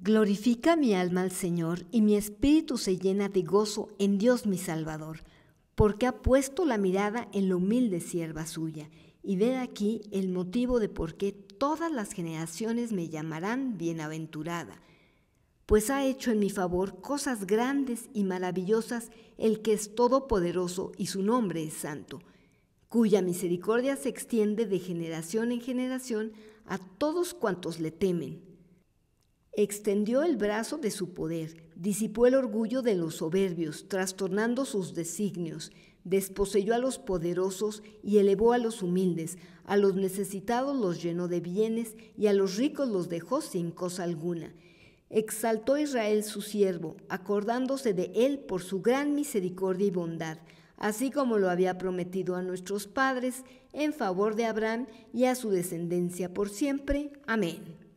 Glorifica mi alma al Señor y mi espíritu se llena de gozo en Dios mi Salvador, porque ha puesto la mirada en la humilde sierva suya. Y ve aquí el motivo de por qué todas las generaciones me llamarán bienaventurada, pues ha hecho en mi favor cosas grandes y maravillosas el que es todopoderoso y su nombre es santo, cuya misericordia se extiende de generación en generación a todos cuantos le temen. Extendió el brazo de su poder, disipó el orgullo de los soberbios, trastornando sus designios, desposeyó a los poderosos y elevó a los humildes, a los necesitados los llenó de bienes y a los ricos los dejó sin cosa alguna. Exaltó Israel su siervo, acordándose de él por su gran misericordia y bondad, así como lo había prometido a nuestros padres, en favor de Abraham y a su descendencia por siempre. Amén.